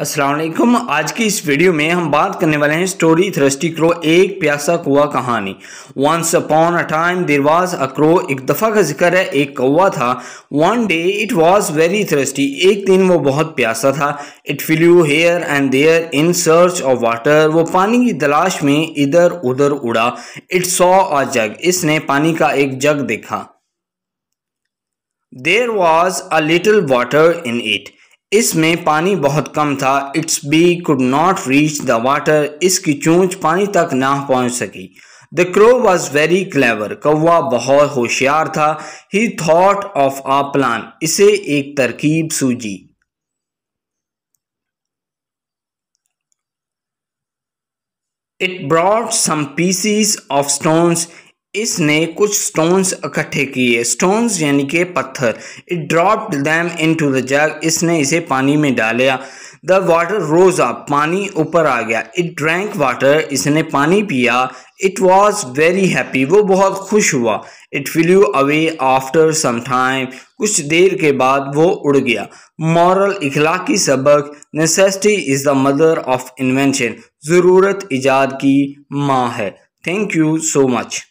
असलकम आज की इस वीडियो में हम बात करने वाले हैं स्टोरी थ्रस्टी क्रो एक प्यासा कुआ कहानी once upon a time there was a crow एक दफ़ा का जिक्र है एक कौआ था one day it was very thirsty एक दिन वो बहुत प्यासा था it flew here and there in search of water वो पानी की तलाश में इधर उधर उड़ा इट सॉ अ जग इसने पानी का एक जग देखा there was a little water in it इसमें पानी बहुत कम था its beak could not reach the water इसकी चूंच पानी तक ना पहुंच सकी the crow was very clever कौवा बहुत होशियार था he thought of a plan इसे एक तरकीब सूझी it brought some pieces of stones इसने कुछ स्टोन्स इकट्ठे किए स्टोन्स यानी के पत्थर it dropped them into the जग इसने इसे पानी में डाला द वाटर रोज अप पानी ऊपर आ गया इट ड्रैंक वाटर इसने पानी पिया इट वॉज वेरी हैप्पी वो बहुत खुश हुआ it flew away after some time कुछ देर के बाद वो उड़ गया मॉरल इखलाकी सबक necessity is the mother of invention ज़रूरत इजाद की माँ है थैंक यू सो मच